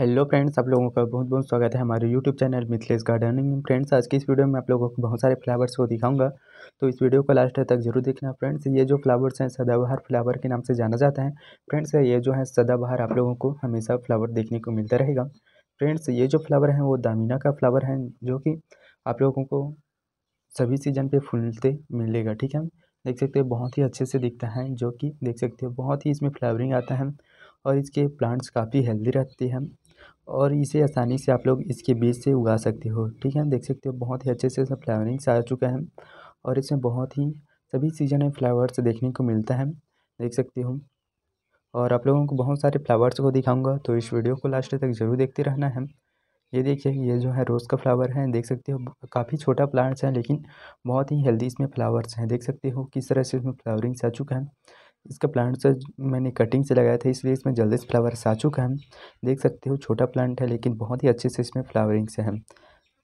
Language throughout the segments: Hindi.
हेलो फ्रेंड्स आप लोगों का बहुत बहुत स्वागत है हमारे यूट्यूब चैनल मिथिलेश गार्डनिंग में फ्रेंड्स आज की इस वीडियो में आप लोगों को बहुत सारे फ्लावर्स को दिखाऊंगा तो इस वीडियो को लास्ट तक जरूर देखना फ्रेंड्स ये जो फ्लावर्स हैं सदाबहार फ्लावर के नाम से जाना जाता है फ्रेंड्स ये जो है सदाबहार आप लोगों को हमेशा फ्लावर देखने को मिलता रहेगा फ्रेंड्स ये जो फ्लावर हैं वो दामिना का फ्लावर है जो कि आप लोगों को सभी सीजन पर फूलते मिलेगा ठीक है देख सकते हो बहुत ही अच्छे से दिखता है जो कि देख सकते हो बहुत ही इसमें फ्लावरिंग आता है और इसके प्लांट्स काफ़ी हेल्दी रहती हैं और इसे आसानी से आप लोग इसके बीज से उगा सकते हो ठीक है देख सकते हो बहुत ही अच्छे से इसमें फ्लावरिंग्स आ चुका है और इसमें बहुत ही सभी सीजन में फ्लावर्स देखने को मिलता है देख सकते हो और आप लोगों को बहुत सारे फ्लावर्स को दिखाऊंगा तो इस वीडियो को लास्ट तक ज़रूर देखते रहना है ये देखिए ये जो है रोज़ का फ्लावर है देख सकते हो काफ़ी छोटा प्लांट्स है लेकिन बहुत ही हेल्दी इसमें फ्लावर्स हैं देख सकते हो किस तरह से इसमें फ्लावरिंग्स आ चुका है इसका प्लांट सर मैंने कटिंग से लगाया था इसलिए इसमें जल्दी से फ्लावर्स आ चुका है देख सकते हो छोटा प्लांट है लेकिन बहुत ही अच्छे से इसमें फ्लावरिंग से है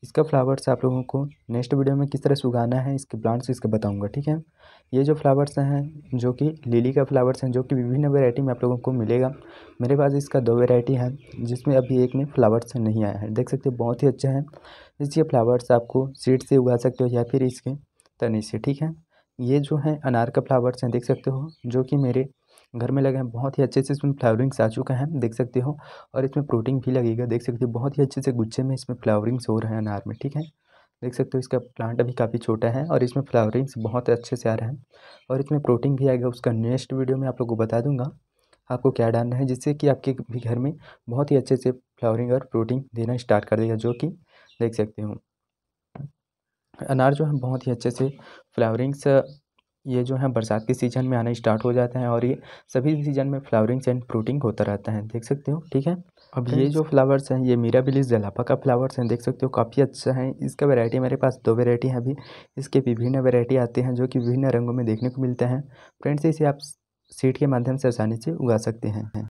इसका फ्लावर्स आप लोगों को नेक्स्ट वीडियो में किस तरह से उगाना है इसके प्लांट्स इसके बताऊंगा ठीक है ये जो फ्लावर्स हैं जो कि लिली का फ्लावर्स हैं जो कि विभिन्न वेरायटी में आप लोगों को मिलेगा मेरे पास इसका दो वेरायटी है जिसमें अभी एक में फ्लावर्स नहीं आया है देख सकते हो बहुत ही अच्छा है इसके फ्लावर्स आपको सीड से उगा सकते हो या फिर इसके तने से ठीक है ये जो है अनार का फ्लावर्स हैं देख सकते हो जो कि मेरे घर में लगे हैं बहुत ही अच्छे से इसमें फ्लावरिंग्स आ चुका है देख सकते हो और इसमें प्रोटीन भी लगेगा देख सकते हो बहुत ही अच्छे से गुच्छे में इसमें फ्लावरिंग्स हो रहे हैं अनार में ठीक है देख सकते हो इसका प्लांट अभी काफ़ी छोटा है और इसमें फ्लावरिंग्स बहुत अच्छे से आ रहे हैं और इसमें प्रोटीन भी आएगा उसका नेक्स्ट वीडियो में आप लोग को बता दूंगा आपको क्या डालना है जिससे कि आपके भी घर में बहुत ही अच्छे से फ्लावरिंग और प्रोटीन देना स्टार्ट कर देगा जो कि देख सकते हो अनार जो है बहुत ही अच्छे से फ्लावरिंग्स ये जो है बरसात के सीजन में आना स्टार्ट हो जाते हैं और ये सभी सीजन में फ्लावरिंग्स एंड फ्रूटिंग होता रहता है देख सकते हो ठीक है अब ये जो फ्लावर्स हैं ये मीरा बिलिस जलापा का फ्लावर्स हैं देख सकते हो काफ़ी अच्छा है इसका वैरायटी मेरे पास दो वैरायटी है अभी इसके विभिन्न वैरायटी आते हैं जो कि विभिन्न रंगों में देखने को मिलते हैं फ्रेंड्स इसे आप सीट के माध्यम से आसानी से उगा सकते हैं